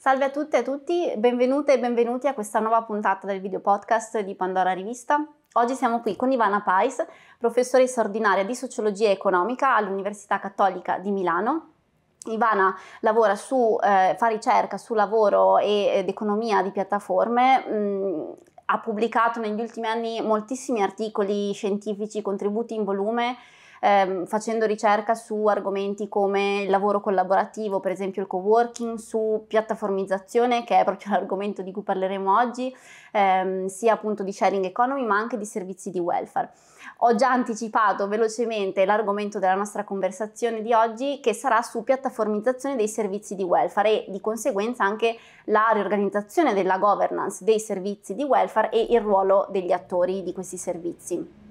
Salve a tutte e a tutti, benvenute e benvenuti a questa nuova puntata del video podcast di Pandora Rivista. Oggi siamo qui con Ivana Pais, professoressa ordinaria di Sociologia Economica all'Università Cattolica di Milano. Ivana lavora su, eh, fa ricerca su lavoro ed economia di piattaforme, mh, mm, ha pubblicato negli ultimi anni moltissimi articoli scientifici, contributi in volume, ehm, facendo ricerca su argomenti come il lavoro collaborativo, per esempio il co-working, su piattaformizzazione, che è proprio l'argomento di cui parleremo oggi, ehm, sia appunto di sharing economy ma anche di servizi di welfare. Ho già anticipato velocemente l'argomento della nostra conversazione di oggi che sarà su piattaformizzazione dei servizi di welfare e di conseguenza anche la riorganizzazione della governance dei servizi di welfare e il ruolo degli attori di questi servizi.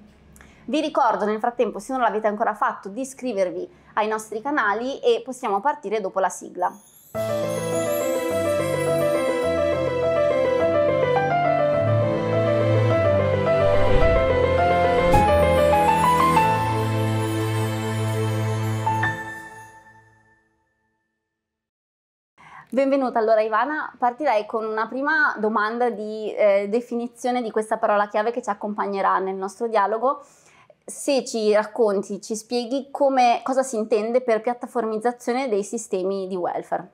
Vi ricordo nel frattempo, se non l'avete ancora fatto, di iscrivervi ai nostri canali e possiamo partire dopo la sigla. Benvenuta allora Ivana, partirei con una prima domanda di eh, definizione di questa parola chiave che ci accompagnerà nel nostro dialogo se ci racconti, ci spieghi come, cosa si intende per piattaformizzazione dei sistemi di welfare.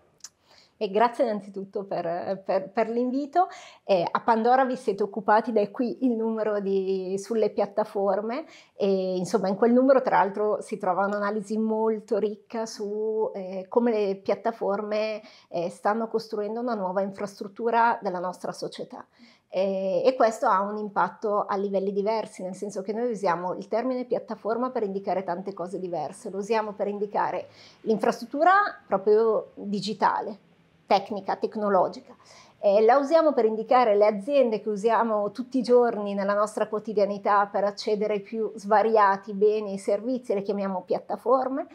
E grazie innanzitutto per, per, per l'invito. Eh, a Pandora vi siete occupati, è qui il numero di, sulle piattaforme e insomma in quel numero tra l'altro si trova un'analisi molto ricca su eh, come le piattaforme eh, stanno costruendo una nuova infrastruttura della nostra società. Eh, e questo ha un impatto a livelli diversi, nel senso che noi usiamo il termine piattaforma per indicare tante cose diverse, lo usiamo per indicare l'infrastruttura proprio digitale, tecnica, tecnologica. Eh, la usiamo per indicare le aziende che usiamo tutti i giorni nella nostra quotidianità per accedere ai più svariati beni e servizi, le chiamiamo piattaforme.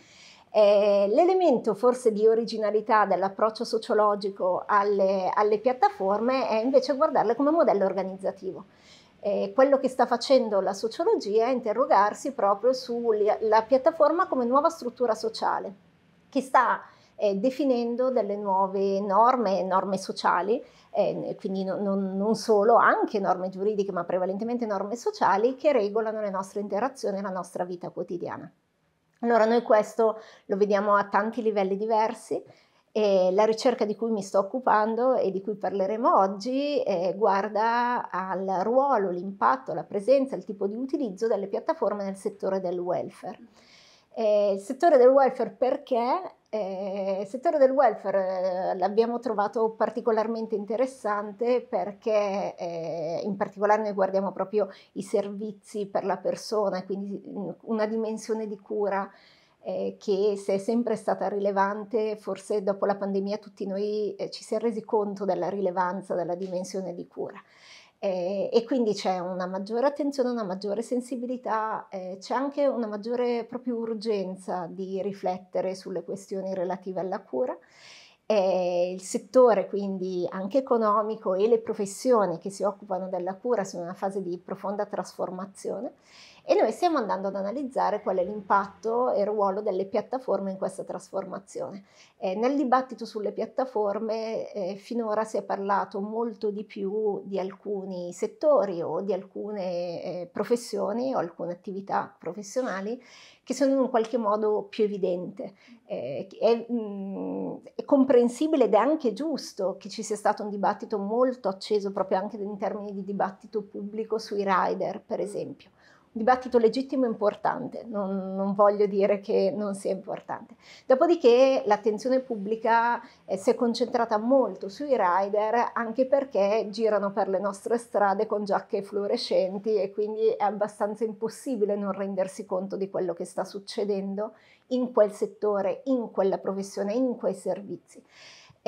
Eh, l'elemento forse di originalità dell'approccio sociologico alle, alle piattaforme è invece guardarle come modello organizzativo. Eh, quello che sta facendo la sociologia è interrogarsi proprio sulla piattaforma come nuova struttura sociale, che sta eh, definendo delle nuove norme, norme sociali, eh, quindi no, non, non, solo, anche norme giuridiche, ma prevalentemente norme sociali che regolano le nostre interazioni e la nostra vita quotidiana. Allora noi questo lo vediamo a tanti livelli diversi e la ricerca di cui mi sto occupando e di cui parleremo oggi eh, guarda al ruolo, l'impatto, la presenza, il tipo di utilizzo delle piattaforme nel settore del welfare. Eh, il settore del welfare perché eh, il settore del welfare eh, l'abbiamo trovato particolarmente interessante perché eh, in particolare noi guardiamo proprio i servizi per la persona, quindi mm, una dimensione di cura eh, che se è sempre stata rilevante, forse dopo la pandemia tutti noi eh, ci si è resi conto della rilevanza della dimensione di cura eh, e quindi c'è una maggiore attenzione, una maggiore sensibilità, eh, c'è anche una maggiore proprio urgenza di riflettere sulle questioni relative alla cura. Eh, il settore quindi anche economico e le professioni che si occupano della cura sono in una fase di profonda trasformazione e noi stiamo andando ad analizzare qual è l'impatto e il ruolo delle piattaforme in questa trasformazione. Eh, nel dibattito sulle piattaforme eh, finora si è parlato molto di più di alcuni settori o di alcune eh, professioni o alcune attività professionali che sono in un qualche modo più evidente. Eh, è, mh, mm, è, comprensibile ed è anche giusto che ci sia stato un dibattito molto acceso proprio anche in termini di dibattito pubblico sui rider, per esempio dibattito legittimo e importante, non, non, voglio dire che non sia importante. Dopodiché l'attenzione pubblica eh, si è concentrata molto sui rider anche perché girano per le nostre strade con giacche fluorescenti e quindi è abbastanza impossibile non rendersi conto di quello che sta succedendo in quel settore, in quella professione, in quei servizi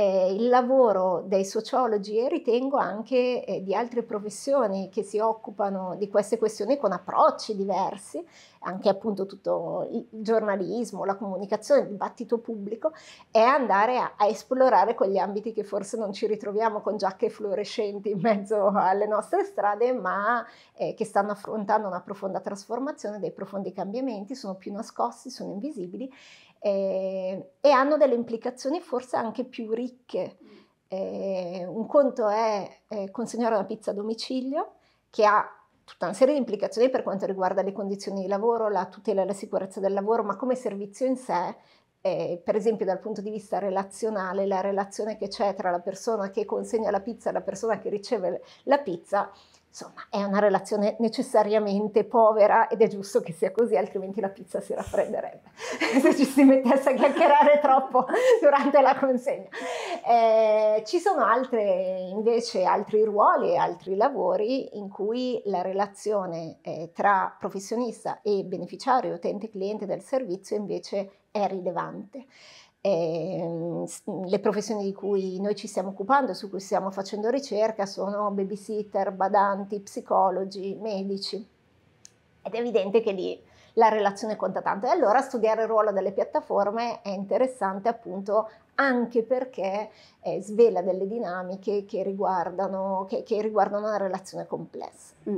eh, il lavoro dei sociologi e ritengo anche eh, di altre professioni che si occupano di queste questioni con approcci diversi, anche appunto tutto il giornalismo, la comunicazione, il dibattito pubblico, è andare a, a esplorare quegli ambiti che forse non ci ritroviamo con giacche fluorescenti in mezzo alle nostre strade, ma eh, che stanno affrontando una profonda trasformazione, dei profondi cambiamenti, sono più nascosti, sono invisibili eh, e hanno delle implicazioni forse anche più ricche. Eh, un conto è eh, consegnare una pizza a domicilio che ha tutta una serie di implicazioni per quanto riguarda le condizioni di lavoro, la tutela e la sicurezza del lavoro, ma come servizio in sé eh, per esempio dal punto di vista relazionale, la relazione che c'è tra la persona che consegna la pizza e la persona che riceve la pizza, insomma, è una relazione necessariamente povera ed è giusto che sia così, altrimenti la pizza si raffredderebbe se ci si mettesse a chiacchierare troppo durante la consegna. Eh, ci sono altre, invece altri ruoli e altri lavori in cui la relazione eh, tra professionista e beneficiario, utente cliente del servizio invece è rilevante. E ehm, le professioni di cui noi ci stiamo occupando, su cui stiamo facendo ricerca, sono babysitter, badanti, psicologi, medici. Ed è evidente che lì la relazione conta tanto. E allora studiare il ruolo delle piattaforme è interessante appunto anche perché eh, svela delle dinamiche che riguardano, che, che riguardano una relazione complessa. Mm.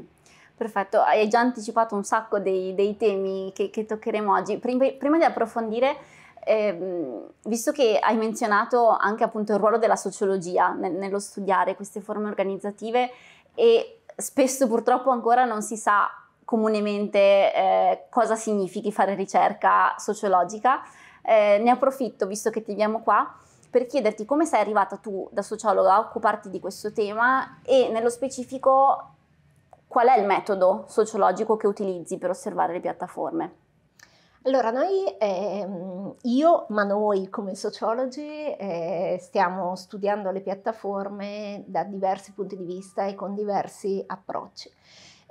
Perfetto, hai già anticipato un sacco dei, dei temi che, che, toccheremo oggi. Prima, prima di approfondire, eh, visto che hai menzionato anche appunto il ruolo della sociologia ne, nello studiare queste forme organizzative e spesso purtroppo ancora non si sa comunemente eh, cosa significhi fare ricerca sociologica, eh, ne approfitto visto che ti abbiamo qua per chiederti come sei arrivata tu da sociologa a occuparti di questo tema e nello specifico Qual è il metodo sociologico che utilizzi per osservare le piattaforme? Allora, noi, ehm, io, ma noi come sociologi, eh, stiamo studiando le piattaforme da diversi punti di vista e con diversi approcci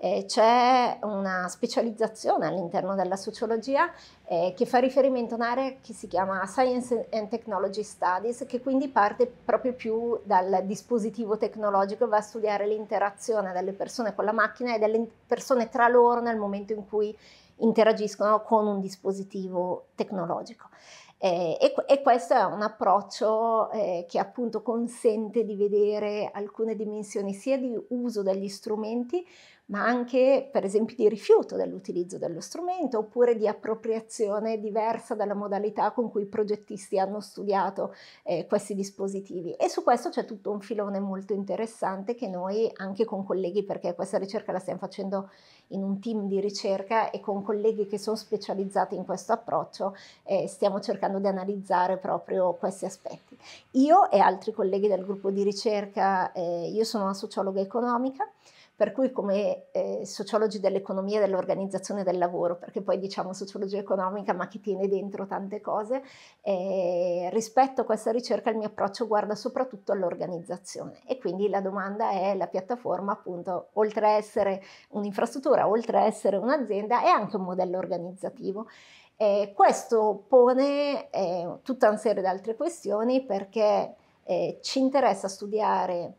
eh, c'è una specializzazione all'interno della sociologia eh, che fa riferimento a un'area che si chiama Science and Technology Studies, che quindi parte proprio più dal dispositivo tecnologico e va a studiare l'interazione delle persone con la macchina e delle persone tra loro nel momento in cui interagiscono con un dispositivo tecnologico. Eh, e, e, questo è un approccio eh, che appunto consente di vedere alcune dimensioni sia di uso degli strumenti ma anche per esempio di rifiuto dell'utilizzo dello strumento oppure di appropriazione diversa dalla modalità con cui i progettisti hanno studiato eh, questi dispositivi. E su questo c'è tutto un filone molto interessante che noi anche con colleghi, perché questa ricerca la stiamo facendo in un team di ricerca e con colleghi che sono specializzati in questo approccio, eh, stiamo cercando di analizzare proprio questi aspetti. Io e altri colleghi del gruppo di ricerca, eh, io sono una sociologa economica, per cui come eh, sociologi dell'economia e dell'organizzazione del lavoro, perché poi diciamo sociologia economica ma che tiene dentro tante cose, eh, rispetto a questa ricerca il mio approccio guarda soprattutto all'organizzazione e quindi la domanda è la piattaforma appunto, oltre a essere un'infrastruttura, oltre a essere un'azienda, è anche un modello organizzativo. Eh, questo pone eh, tutta una serie di altre questioni perché eh, ci interessa studiare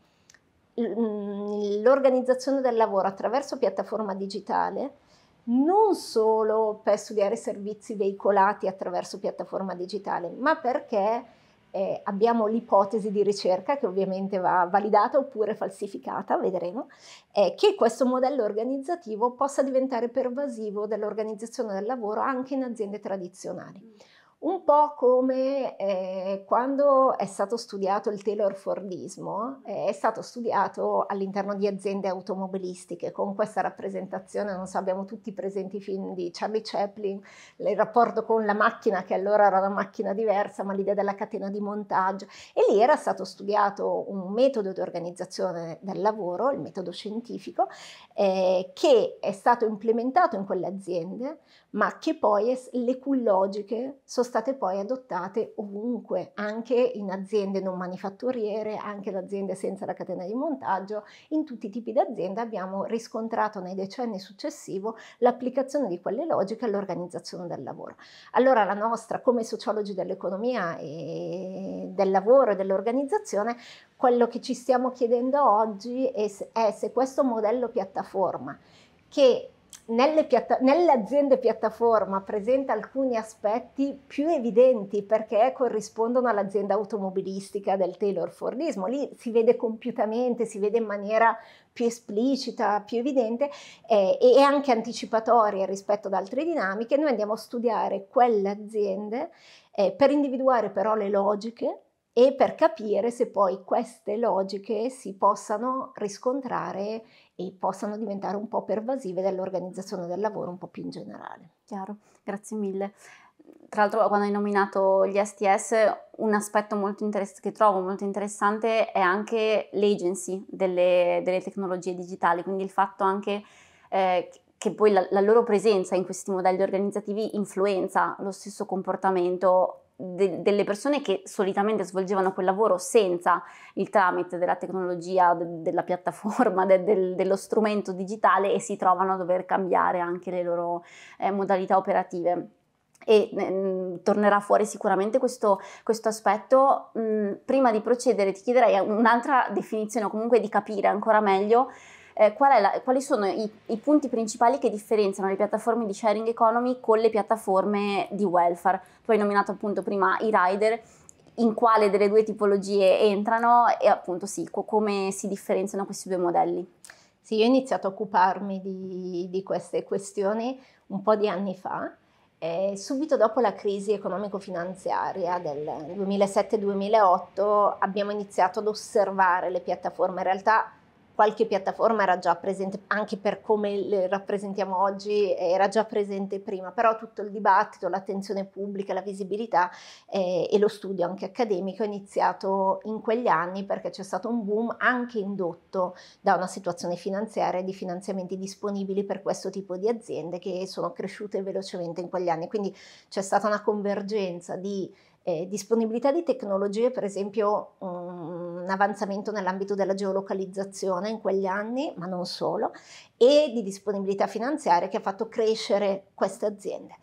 Mm, l'organizzazione del lavoro attraverso piattaforma digitale non solo per studiare servizi veicolati attraverso piattaforma digitale, ma perché eh, abbiamo l'ipotesi di ricerca che ovviamente va validata oppure falsificata, vedremo, eh, che questo modello organizzativo possa diventare pervasivo dell'organizzazione del lavoro anche in aziende tradizionali un po' come eh, quando è stato studiato il Taylor Fordismo, eh, è stato studiato all'interno di aziende automobilistiche con questa rappresentazione, non so, abbiamo tutti presenti i film di Charlie Chaplin, il rapporto con la macchina che allora era una macchina diversa, ma l'idea della catena di montaggio e lì era stato studiato un metodo di organizzazione del lavoro, il metodo scientifico, eh, che è stato implementato in quelle aziende ma che poi le cui logiche sono state poi adottate ovunque, anche in aziende non manifatturiere, anche in aziende senza la catena di montaggio, in tutti i tipi di aziende abbiamo riscontrato nei decenni successivi l'applicazione di quelle logiche all'organizzazione del lavoro. Allora la nostra, come sociologi dell'economia e del lavoro e dell'organizzazione, quello che ci stiamo chiedendo oggi è se questo modello piattaforma che nelle, piatta- nelle, aziende piattaforma presenta alcuni aspetti più evidenti perché corrispondono all'azienda automobilistica del Taylor Fordismo. Lì si vede compiutamente, si vede in maniera più esplicita, più evidente eh, e anche anticipatoria rispetto ad altre dinamiche. Noi andiamo a studiare quelle aziende eh, per individuare però le logiche e per capire se poi queste logiche si possano riscontrare e possano diventare un po' pervasive dell'organizzazione del lavoro un po' più in generale. Chiaro, grazie mille. Tra l'altro quando hai nominato gli STS, un aspetto interess- che trovo molto interessante è anche l'agency delle, delle tecnologie digitali, quindi il fatto anche eh, che poi la, la loro presenza in questi modelli organizzativi influenza lo stesso comportamento de- delle persone che solitamente svolgevano quel lavoro senza il tramite della tecnologia, de- della piattaforma, de- dello strumento digitale e si trovano a dover cambiare anche le loro eh, modalità operative e mh, mm, tornerà fuori sicuramente questo, questo aspetto. Mh, mm, prima di procedere ti chiederei un'altra definizione o comunque di capire ancora meglio eh, qual la, quali sono i, i, punti principali che differenziano le piattaforme di sharing economy con le piattaforme di welfare. Tu hai nominato appunto prima i rider, in quale delle due tipologie entrano e appunto sì, co- come si differenziano questi due modelli. Sì, io ho iniziato a occuparmi di, di queste questioni un po' di anni fa, eh, subito dopo la crisi economico-finanziaria del 2007-2008 abbiamo iniziato ad osservare le piattaforme, in realtà qualche piattaforma era già presente, anche per come le rappresentiamo oggi, era già presente prima, però tutto il dibattito, l'attenzione pubblica, la visibilità eh, e lo studio anche accademico è iniziato in quegli anni perché c'è stato un boom anche indotto da una situazione finanziaria e di finanziamenti disponibili per questo tipo di aziende che sono cresciute velocemente in quegli anni. Quindi c'è stata una convergenza di eh, disponibilità di tecnologie, per esempio un avanzamento nell'ambito della geolocalizzazione in quegli anni, ma non solo, e di disponibilità finanziaria che ha fatto crescere queste aziende.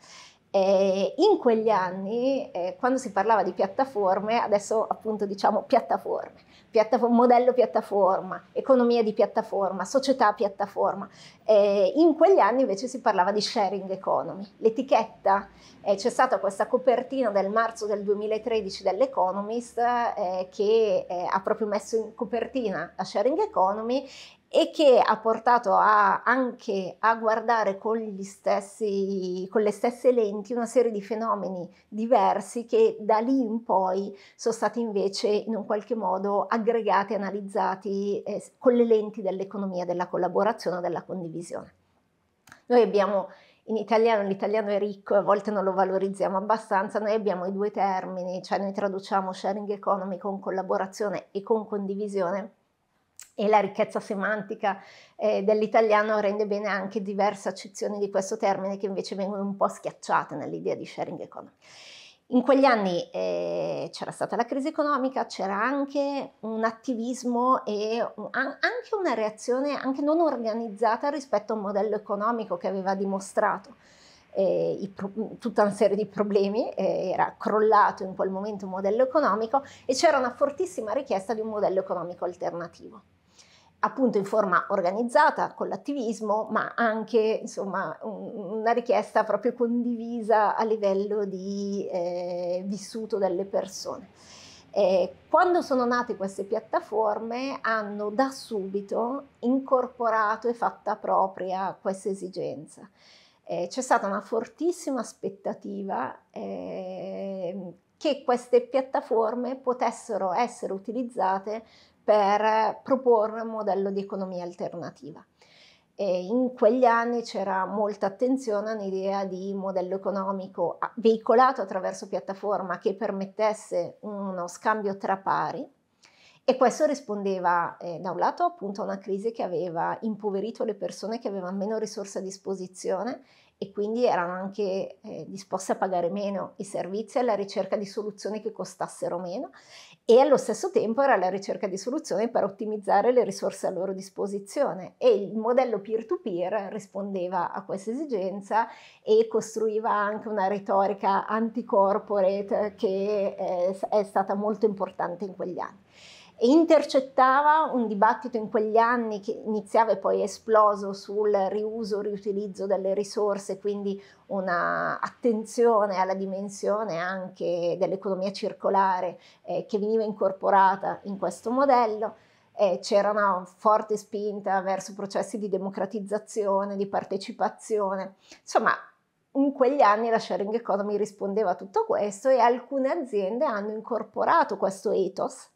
Eh, in quegli anni, eh, quando si parlava di piattaforme, adesso appunto diciamo piattaforme, piattafo- modello piattaforma, economia di piattaforma, società piattaforma. Eh, in quegli anni invece si parlava di sharing economy. L'etichetta, eh, c'è stata questa copertina del marzo del 2013 dell'Economist eh, che eh, ha proprio messo in copertina la sharing economy e che ha portato a, anche a guardare con, stessi, con, le stesse lenti una serie di fenomeni diversi che da lì in poi sono stati invece in un qualche modo aggregati, analizzati eh, con le lenti dell'economia, della collaborazione, della condivisione. Noi abbiamo in italiano l'italiano è ricco, e a volte non lo valorizziamo abbastanza, noi abbiamo i due termini, cioè noi traduciamo sharing economy con collaborazione e con condivisione e la ricchezza semantica eh, dell'italiano rende bene anche diverse accezioni di questo termine che invece vengono un po' schiacciate nell'idea di sharing economy. In quegli anni eh, c'era stata la crisi economica, c'era anche un attivismo e un, anche una reazione anche non organizzata rispetto a un modello economico che aveva dimostrato eh, pro- tutta una serie di problemi, eh, era crollato in quel momento un modello economico e c'era una fortissima richiesta di un modello economico alternativo appunto in forma organizzata con l'attivismo, ma anche insomma, una richiesta proprio condivisa a livello di eh, vissuto delle persone. Eh, quando sono nate queste piattaforme hanno da subito incorporato e fatta propria questa esigenza eh, c'è stata una fortissima aspettativa eh, che queste piattaforme potessero essere utilizzate per proporre un modello di economia alternativa. E in quegli anni c'era molta attenzione all'idea di modello economico veicolato attraverso piattaforma che permettesse uno scambio tra pari e questo rispondeva eh, da un lato appunto a una crisi che aveva impoverito le persone che avevano meno risorse a disposizione e quindi erano anche eh, disposte a pagare meno i servizi alla ricerca di soluzioni che costassero meno e allo stesso tempo era alla ricerca di soluzioni per ottimizzare le risorse a loro disposizione e il modello peer-to-peer rispondeva a questa esigenza e costruiva anche una retorica anticorporate che eh, è stata molto importante in quegli anni e intercettava un dibattito in quegli anni che iniziava e poi è esploso sul riuso, riutilizzo delle risorse, quindi un'attenzione alla dimensione anche dell'economia circolare eh, che veniva incorporata in questo modello. Eh, c'era una forte spinta verso processi di democratizzazione, di partecipazione. Insomma, in quegli anni la sharing economy rispondeva a tutto questo e alcune aziende hanno incorporato questo ethos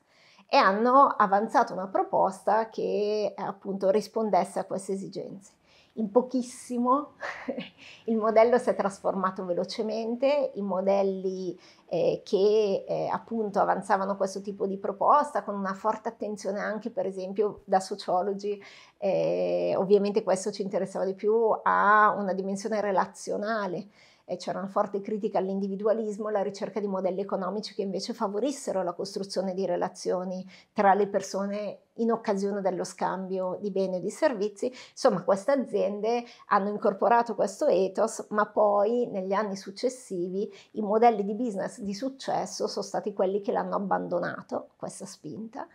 e hanno avanzato una proposta che eh, appunto rispondesse a queste esigenze. In pochissimo il modello si è trasformato velocemente, i modelli eh, che eh, appunto avanzavano questo tipo di proposta con una forte attenzione anche per esempio da sociologi, eh, ovviamente questo ci interessava di più, a una dimensione relazionale eh, c'era una forte critica all'individualismo, alla ricerca di modelli economici che invece favorissero la costruzione di relazioni tra le persone in occasione dello scambio di beni e di servizi. Insomma, queste aziende hanno incorporato questo ethos, ma poi negli anni successivi i modelli di business di successo sono stati quelli che l'hanno abbandonato, questa spinta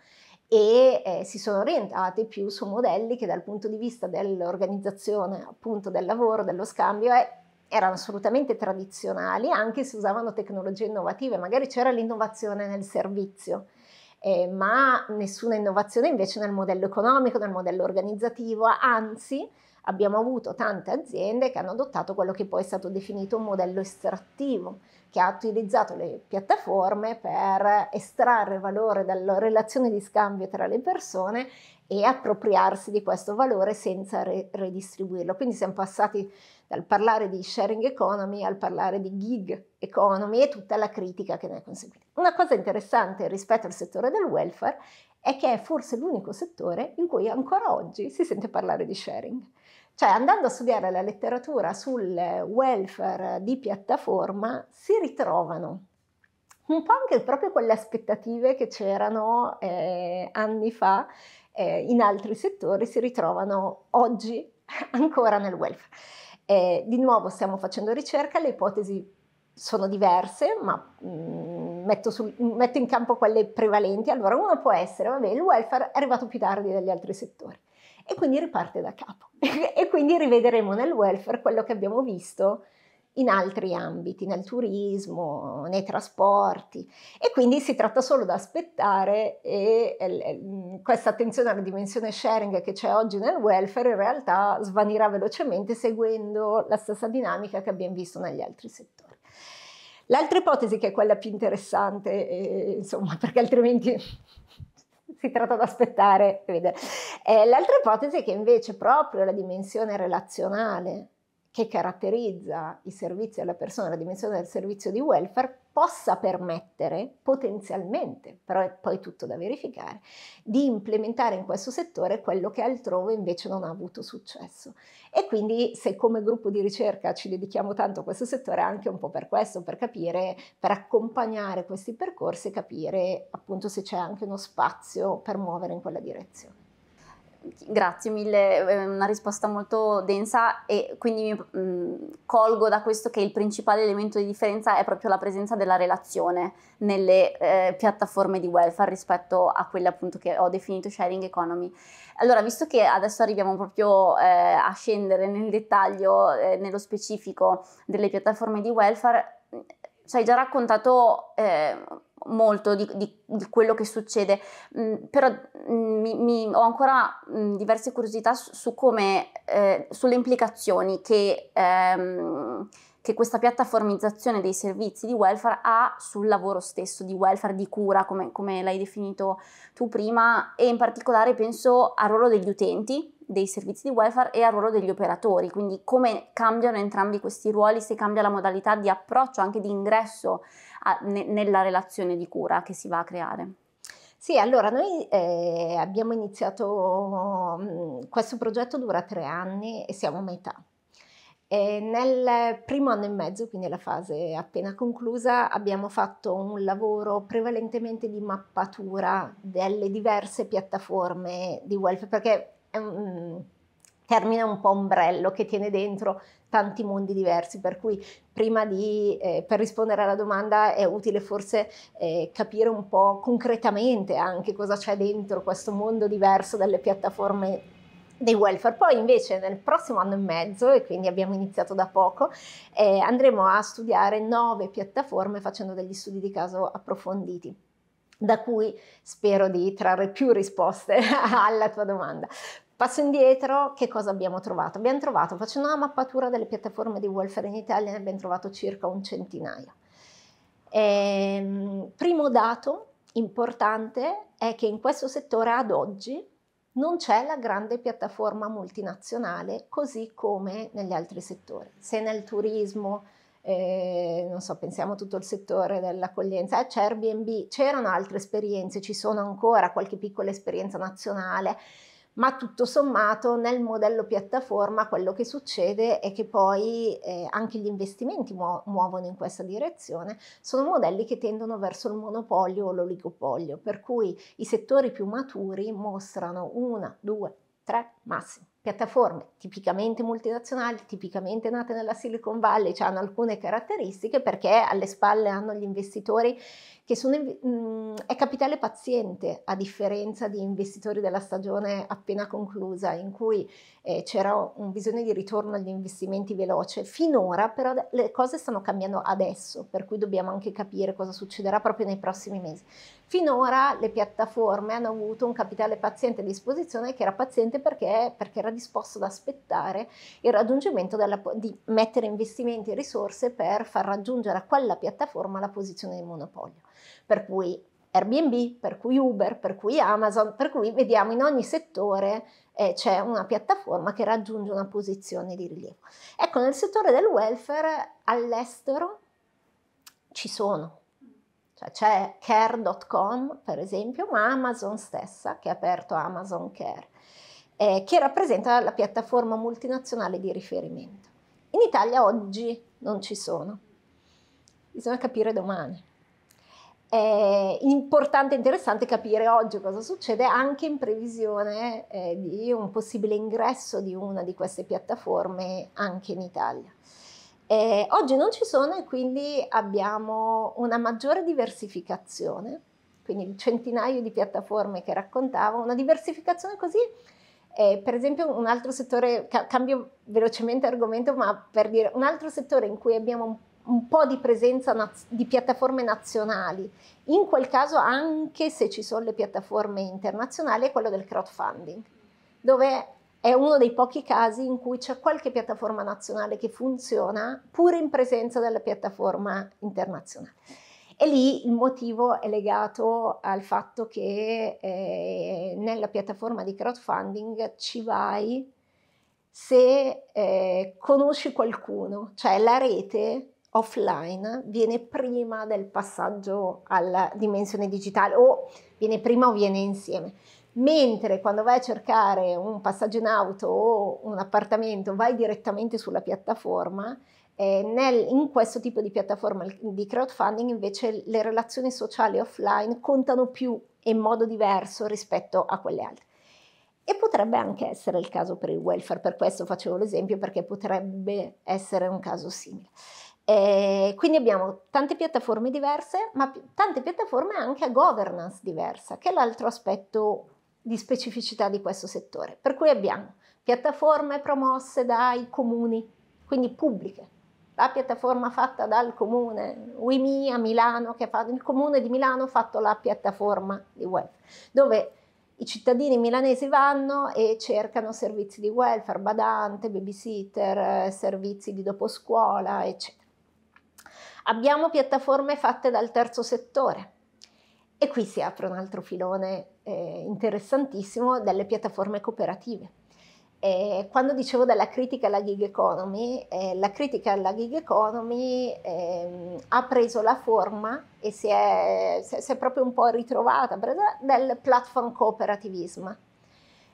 e eh, si sono orientate più su modelli che dal punto di vista dell'organizzazione appunto del lavoro, dello scambio è erano assolutamente tradizionali anche se usavano tecnologie innovative, magari c'era l'innovazione nel servizio. Eh, ma nessuna innovazione invece nel modello economico, nel modello organizzativo, anzi abbiamo avuto tante aziende che hanno adottato quello che poi è stato definito un modello estrattivo, che ha utilizzato le piattaforme per estrarre valore dalla relazione di scambio tra le persone e appropriarsi di questo valore senza re- redistribuirlo. Quindi siamo passati dal parlare di sharing economy al parlare di gig economy e tutta la critica che ne è conseguita. Una cosa interessante rispetto al settore del welfare è che è forse l'unico settore in cui ancora oggi si sente parlare di sharing. Cioè andando a studiare la letteratura sul welfare di piattaforma si ritrovano un po' anche proprio quelle aspettative che c'erano eh, anni fa eh, in altri settori si ritrovano oggi ancora nel welfare. Eh, di nuovo stiamo facendo ricerca, le ipotesi sono diverse, ma mh, mm, metto, sul, metto, in campo quelle prevalenti. Allora, uno può essere, vabbè, il welfare è arrivato più tardi degli altri settori e quindi riparte da capo. e quindi rivedremo nel welfare quello che abbiamo visto in altri ambiti, nel turismo, nei trasporti e quindi si tratta solo da aspettare e, e, e mm, questa attenzione alla dimensione sharing che c'è oggi nel welfare in realtà svanirà velocemente seguendo la stessa dinamica che abbiamo visto negli altri settori. L'altra ipotesi che è quella più interessante, eh, insomma, perché altrimenti si tratta di aspettare e vedere. l'altra ipotesi è che invece proprio la dimensione relazionale che caratterizza i servizi alla persona, la dimensione del servizio di welfare, possa permettere potenzialmente, però è poi tutto da verificare, di implementare in questo settore quello che altrove invece non ha avuto successo. E quindi se come gruppo di ricerca ci dedichiamo tanto a questo settore anche un po' per questo, per capire, per accompagnare questi percorsi e capire appunto se c'è anche uno spazio per muovere in quella direzione. Grazie mille, è una risposta molto densa e quindi mi, mh, mm, colgo da questo che il principale elemento di differenza è proprio la presenza della relazione nelle eh, piattaforme di welfare rispetto a quelle appunto che ho definito sharing economy. Allora, visto che adesso arriviamo proprio eh, a scendere nel dettaglio, eh, nello specifico delle piattaforme di welfare, mm, ci hai già raccontato eh, molto di, di, di quello che succede, mh, mm, però mh, mm, mi, ho ancora mh, mm, diverse curiosità su, su come, eh, sulle implicazioni che, ehm, che, questa piattaformizzazione dei servizi di welfare ha sul lavoro stesso, di welfare, di cura, come, come l'hai definito tu prima, e in particolare penso al ruolo degli utenti dei servizi di welfare e al ruolo degli operatori, quindi come cambiano entrambi questi ruoli, se cambia la modalità di approccio, anche di ingresso a, ne, nella relazione di cura che si va a creare. Sì, allora noi eh, abbiamo iniziato, mm, questo progetto dura tre anni e siamo a metà. E nel primo anno e mezzo, quindi la fase appena conclusa, abbiamo fatto un lavoro prevalentemente di mappatura delle diverse piattaforme di welfare, perché è un termine un po' ombrello che tiene dentro tanti mondi diversi, per cui prima di, eh, per rispondere alla domanda è utile forse eh, capire un po' concretamente anche cosa c'è dentro questo mondo diverso delle piattaforme dei welfare. Poi invece nel prossimo anno e mezzo, e quindi abbiamo iniziato da poco, eh, andremo a studiare nove piattaforme facendo degli studi di caso approfonditi da cui spero di trarre più risposte alla tua domanda. Passo indietro, che cosa abbiamo trovato? Abbiamo trovato, facendo una mappatura delle piattaforme di welfare in Italia, ne abbiamo trovato circa un centinaio. Ehm, primo dato importante è che in questo settore ad oggi non c'è la grande piattaforma multinazionale così come negli altri settori. Se nel turismo, eh, non so, pensiamo tutto il settore dell'accoglienza, eh, c'è Airbnb, c'erano altre esperienze, ci sono ancora qualche piccola esperienza nazionale, ma tutto sommato nel modello piattaforma quello che succede è che poi eh, anche gli investimenti muo- muovono in questa direzione, sono modelli che tendono verso il monopolio o l'oligopolio, per cui i settori più maturi mostrano una, due, tre massimi piattaforme tipicamente multinazionali, tipicamente nate nella Silicon Valley, cioè hanno alcune caratteristiche perché alle spalle hanno gli investitori che sono, mh, mm, è capitale paziente a differenza di investitori della stagione appena conclusa in cui eh, c'era un bisogno di ritorno agli investimenti veloce. Finora però le cose stanno cambiando adesso, per cui dobbiamo anche capire cosa succederà proprio nei prossimi mesi. Finora le piattaforme hanno avuto un capitale paziente a disposizione che era paziente perché, perché era disposto ad aspettare il raggiungimento della, di mettere investimenti e risorse per far raggiungere a quella piattaforma la posizione di monopolio. Per cui Airbnb, per cui Uber, per cui Amazon, per cui vediamo in ogni settore eh, c'è una piattaforma che raggiunge una posizione di rilievo. Ecco, nel settore del welfare all'estero ci sono cioè c'è care.com per esempio, ma Amazon stessa che ha aperto Amazon Care, eh, che rappresenta la piattaforma multinazionale di riferimento. In Italia oggi non ci sono, bisogna capire domani. È importante e interessante capire oggi cosa succede anche in previsione eh, di un possibile ingresso di una di queste piattaforme anche in Italia. Eh, oggi non ci sono e quindi abbiamo una maggiore diversificazione, quindi il centinaio di piattaforme che raccontavo, una diversificazione così eh, per esempio un altro settore, ca- cambio velocemente argomento, ma per dire un altro settore in cui abbiamo un, un po' di presenza naz- di piattaforme nazionali, in quel caso anche se ci sono le piattaforme internazionali, è quello del crowdfunding, dove è uno dei pochi casi in cui c'è qualche piattaforma nazionale che funziona pure in presenza della piattaforma internazionale. E lì il motivo è legato al fatto che eh, nella piattaforma di crowdfunding ci vai se eh, conosci qualcuno, cioè la rete offline viene prima del passaggio alla dimensione digitale o viene prima o viene insieme mentre quando vai a cercare un passaggio in auto o un appartamento vai direttamente sulla piattaforma, eh, nel, in questo tipo di piattaforma di crowdfunding invece le relazioni sociali offline contano più e in modo diverso rispetto a quelle altre. E potrebbe anche essere il caso per il welfare, per questo facevo l'esempio perché potrebbe essere un caso simile. Eh, quindi abbiamo tante piattaforme diverse, ma tante piattaforme anche a governance diversa, che è l'altro aspetto di specificità di questo settore. Per cui abbiamo piattaforme promosse dai comuni, quindi pubbliche. La piattaforma fatta dal comune, WIMI a Milano, che fa, il comune di Milano ha fatto la piattaforma di welfare, dove i cittadini milanesi vanno e cercano servizi di welfare, badante, babysitter, eh, servizi di dopo scuola, eccetera. Abbiamo piattaforme fatte dal terzo settore e qui si apre un altro filone eh, interessantissimo delle piattaforme cooperative. Eh, quando dicevo della critica alla gig economy, eh, la critica alla gig economy ehm, ha preso la forma e si è, si è proprio un po' ritrovata del platform cooperativism.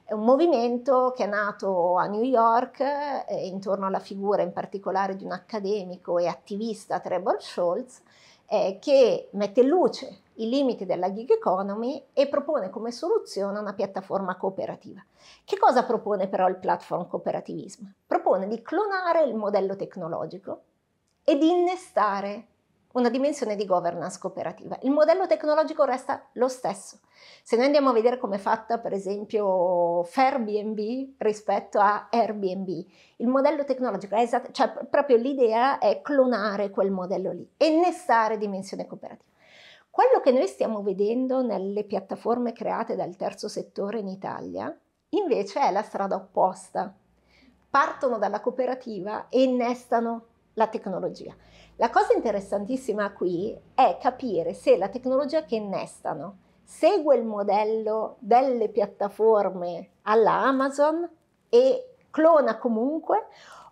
È un movimento che è nato a New York eh, intorno alla figura in particolare di un accademico e attivista, Trevor Scholz, eh, che mette in luce i limiti della gig economy e propone come soluzione una piattaforma cooperativa. Che cosa propone però il platform cooperativismo? Propone di clonare il modello tecnologico e di innestare una dimensione di governance cooperativa. Il modello tecnologico resta lo stesso. Se noi andiamo a vedere come è fatta per esempio Fairbnb rispetto a Airbnb, il modello tecnologico è esatto, cioè proprio l'idea è clonare quel modello lì e innestare dimensione cooperativa. Quello che noi stiamo vedendo nelle piattaforme create dal terzo settore in Italia, invece, è la strada opposta. Partono dalla cooperativa e innestano la tecnologia. La cosa interessantissima qui è capire se la tecnologia che innestano segue il modello delle piattaforme alla Amazon e clona comunque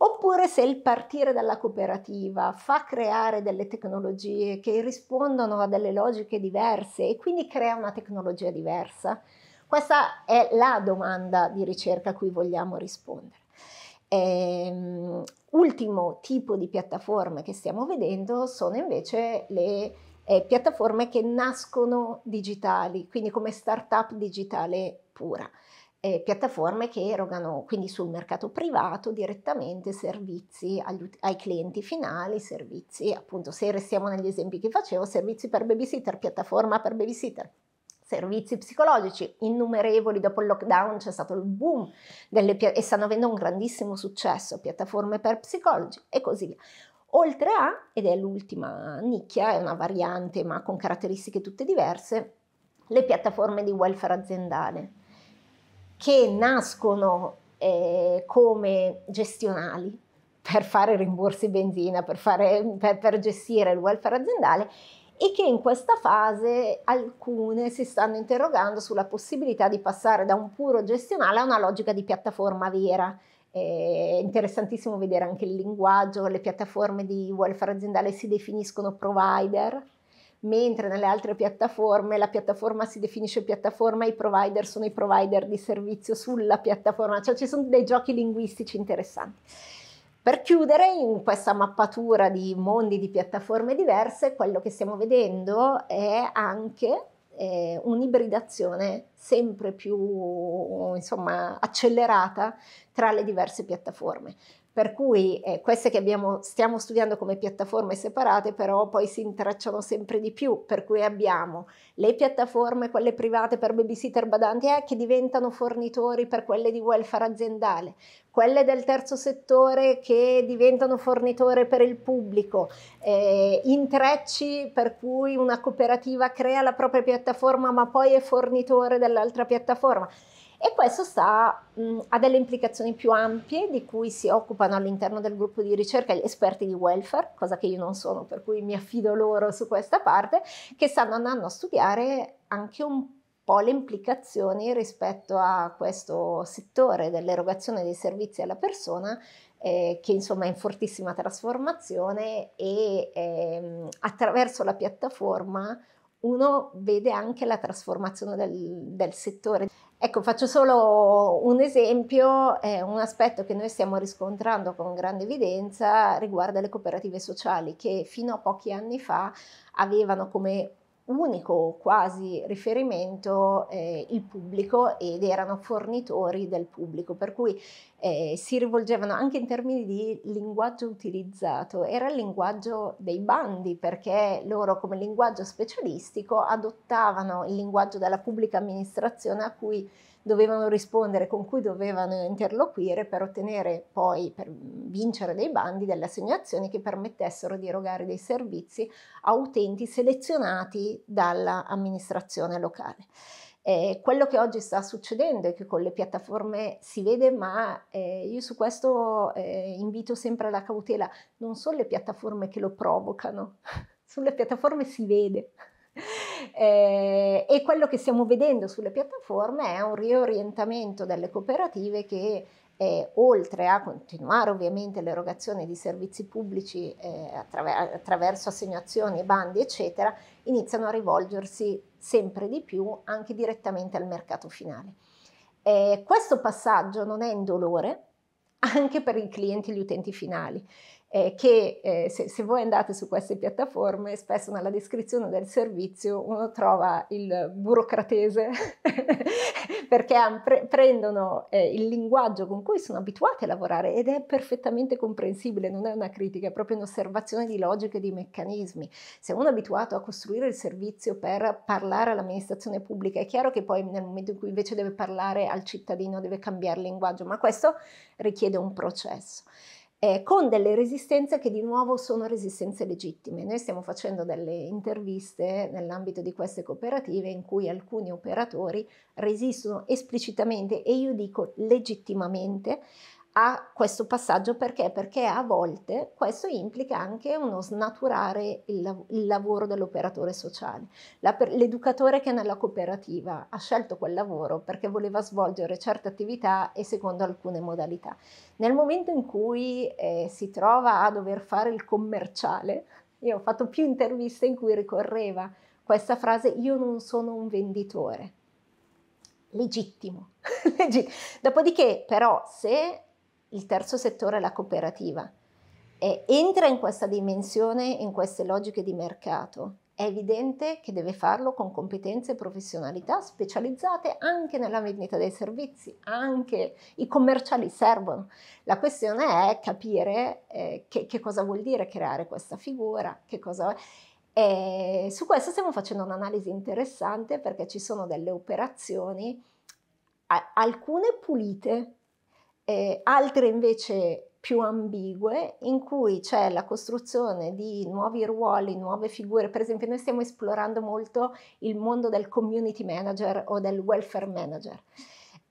Oppure se il partire dalla cooperativa fa creare delle tecnologie che rispondono a delle logiche diverse e quindi crea una tecnologia diversa, questa è la domanda di ricerca a cui vogliamo rispondere. Ehm, ultimo tipo di piattaforme che stiamo vedendo sono invece le eh, piattaforme che nascono digitali, quindi come startup digitale pura eh, piattaforme che erogano quindi sul mercato privato direttamente servizi agli, ai clienti finali, servizi appunto se restiamo negli esempi che facevo, servizi per babysitter, piattaforma per babysitter, servizi psicologici innumerevoli dopo il lockdown c'è stato il boom delle, e stanno avendo un grandissimo successo piattaforme per psicologi e così via oltre a ed è l'ultima nicchia è una variante ma con caratteristiche tutte diverse le piattaforme di welfare aziendale che nascono eh, come gestionali per fare rimborsi benzina, per, fare, per, per gestire il welfare aziendale e che in questa fase alcune si stanno interrogando sulla possibilità di passare da un puro gestionale a una logica di piattaforma vera. È interessantissimo vedere anche il linguaggio, le piattaforme di welfare aziendale si definiscono provider, mentre nelle altre piattaforme la piattaforma si definisce piattaforma, i provider sono i provider di servizio sulla piattaforma, cioè ci sono dei giochi linguistici interessanti. Per chiudere in questa mappatura di mondi di piattaforme diverse, quello che stiamo vedendo è anche eh, un'ibridazione sempre più insomma, accelerata tra le diverse piattaforme. Per cui eh, queste che abbiamo, stiamo studiando come piattaforme separate però poi si intrecciano sempre di più, per cui abbiamo le piattaforme, quelle private per babysitter badanti eh, che diventano fornitori per quelle di welfare aziendale, quelle del terzo settore che diventano fornitore per il pubblico, eh, intrecci per cui una cooperativa crea la propria piattaforma ma poi è fornitore dell'altra piattaforma. E questo sta, mh, mm, ha delle implicazioni più ampie di cui si occupano all'interno del gruppo di ricerca gli esperti di welfare, cosa che io non sono, per cui mi affido loro su questa parte, che stanno andando a studiare anche un po' le implicazioni rispetto a questo settore dell'erogazione dei servizi alla persona eh, che insomma è in fortissima trasformazione e ehm, attraverso la piattaforma uno vede anche la trasformazione del, del settore. Ecco, faccio solo un esempio, eh, un aspetto che noi stiamo riscontrando con grande evidenza riguarda le cooperative sociali che fino a pochi anni fa avevano come unico quasi riferimento eh, il pubblico ed erano fornitori del pubblico, per cui eh, si rivolgevano anche in termini di linguaggio utilizzato, era il linguaggio dei bandi perché loro come linguaggio specialistico adottavano il linguaggio della pubblica amministrazione a cui dovevano rispondere, con cui dovevano interloquire per ottenere poi, per vincere dei bandi, delle assegnazioni che permettessero di erogare dei servizi a utenti selezionati dall'amministrazione locale. Eh, quello che oggi sta succedendo è che con le piattaforme si vede, ma eh, io su questo eh, invito sempre alla cautela, non sono le piattaforme che lo provocano, sulle piattaforme si vede. Eh, e quello che stiamo vedendo sulle piattaforme è un riorientamento delle cooperative che eh, oltre a continuare ovviamente l'erogazione di servizi pubblici eh, attraver- attraverso assegnazioni, bandi, eccetera, iniziano a rivolgersi sempre di più anche direttamente al mercato finale. Eh, questo passaggio non è indolore anche per i clienti e gli utenti finali, eh, che eh, se, se, voi andate su queste piattaforme, spesso nella descrizione del servizio uno trova il burocratese, perché pre- prendono eh, il linguaggio con cui sono abituati a lavorare ed è perfettamente comprensibile, non è una critica, è proprio un'osservazione di logica e di meccanismi. Se uno è abituato a costruire il servizio per parlare all'amministrazione pubblica, è chiaro che poi nel momento in cui invece deve parlare al cittadino deve cambiare linguaggio, ma questo richiede un processo eh, con delle resistenze che di nuovo sono resistenze legittime. Noi stiamo facendo delle interviste nell'ambito di queste cooperative in cui alcuni operatori resistono esplicitamente e io dico legittimamente a questo passaggio perché? Perché a volte questo implica anche uno snaturare il, il lavoro dell'operatore sociale. La, l'educatore che nella cooperativa ha scelto quel lavoro perché voleva svolgere certe attività e secondo alcune modalità. Nel momento in cui eh, si trova a dover fare il commerciale, io ho fatto più interviste in cui ricorreva questa frase io non sono un venditore, legittimo. Dopodiché, però, se il terzo settore è la cooperativa. E entra in questa dimensione, in queste logiche di mercato. È evidente che deve farlo con competenze e professionalità specializzate anche nella vendita dei servizi, anche i commerciali servono. La questione è capire eh, che, che, cosa vuol dire creare questa figura, che cosa... E su questo stiamo facendo un'analisi interessante perché ci sono delle operazioni, alcune pulite, eh, altre invece più ambigue in cui c'è la costruzione di nuovi ruoli, nuove figure. Per esempio noi stiamo esplorando molto il mondo del community manager o del welfare manager.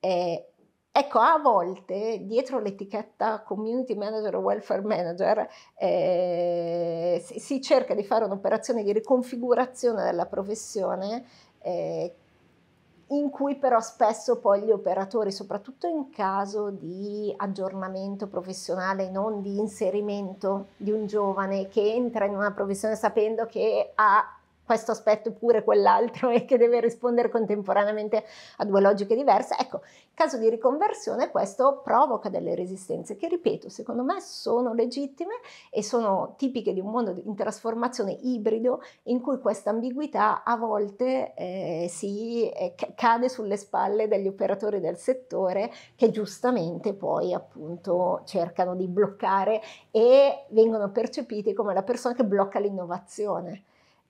Eh, Ecco, a volte dietro l'etichetta community manager o welfare manager eh, si, cerca di fare un'operazione di riconfigurazione della professione eh, in cui però spesso poi gli operatori, soprattutto in caso di aggiornamento professionale, non di inserimento di un giovane che entra in una professione sapendo che ha questo aspetto e pure quell'altro e che deve rispondere contemporaneamente a due logiche diverse. Ecco, in caso di riconversione questo provoca delle resistenze che, ripeto, secondo me sono legittime e sono tipiche di un mondo in trasformazione ibrido in cui questa ambiguità a volte eh, si eh, cade sulle spalle degli operatori del settore che giustamente poi appunto cercano di bloccare e vengono percepiti come la persona che blocca l'innovazione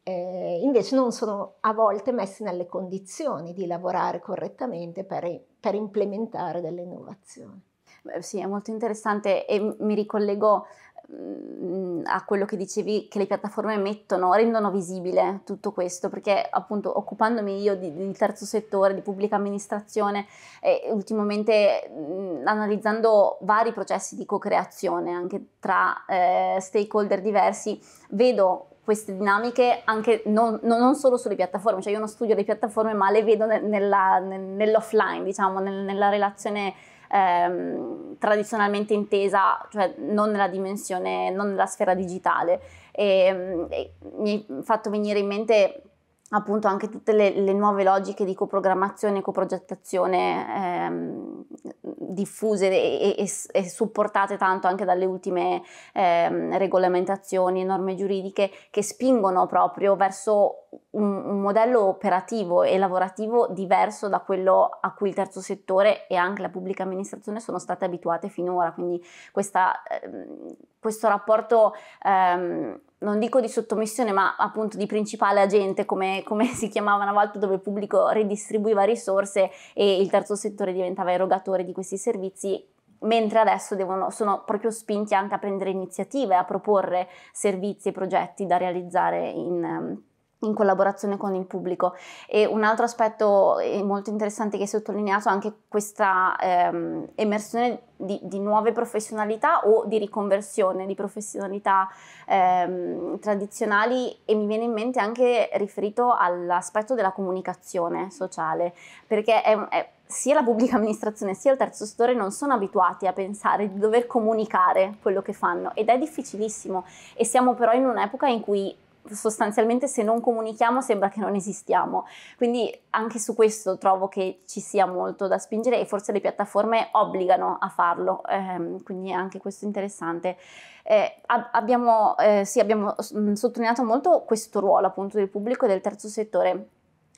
eh, invece non sono a volte messi nelle condizioni di lavorare correttamente per, per implementare delle innovazioni. Beh, sì, è molto interessante e mi ricollego mm, a quello che dicevi che le piattaforme mettono, rendono visibile tutto questo, perché appunto occupandomi io di, di terzo settore, di pubblica amministrazione, e ultimamente mh, mm, analizzando vari processi di co-creazione anche tra eh, stakeholder diversi, vedo queste dinamiche anche non, non, solo sulle piattaforme, cioè io non studio le piattaforme ma le vedo nella, nell'offline, diciamo, nella relazione ehm, tradizionalmente intesa, cioè non nella dimensione, non nella sfera digitale. E, ehm, e mi è fatto venire in mente appunto anche tutte le, le nuove logiche di coprogrammazione e coprogettazione ehm, diffuse e, e, e, supportate tanto anche dalle ultime ehm, regolamentazioni e norme giuridiche che spingono proprio verso un, un, modello operativo e lavorativo diverso da quello a cui il terzo settore e anche la pubblica amministrazione sono state abituate finora, quindi questa, ehm, questo rapporto ehm, non dico di sottomissione, ma appunto di principale agente, come, come, si chiamava una volta, dove il pubblico ridistribuiva risorse e il terzo settore diventava erogatore di questi servizi, mentre adesso devono, sono proprio spinti anche a prendere iniziative, a proporre servizi e progetti da realizzare in in collaborazione con il pubblico. E un altro aspetto eh, molto interessante che hai sottolineato è anche questa ehm, emersione di, di, nuove professionalità o di riconversione di professionalità ehm, tradizionali e mi viene in mente anche riferito all'aspetto della comunicazione sociale, perché è, è, sia la pubblica amministrazione sia il terzo settore non sono abituati a pensare di dover comunicare quello che fanno ed è difficilissimo e siamo però in un'epoca in cui sostanzialmente se non comunichiamo sembra che non esistiamo. Quindi anche su questo trovo che ci sia molto da spingere e forse le piattaforme obbligano a farlo, ehm, quindi anche questo è interessante. Eh, abbiamo, eh, sì, abbiamo mm, sottolineato molto questo ruolo appunto del pubblico e del terzo settore.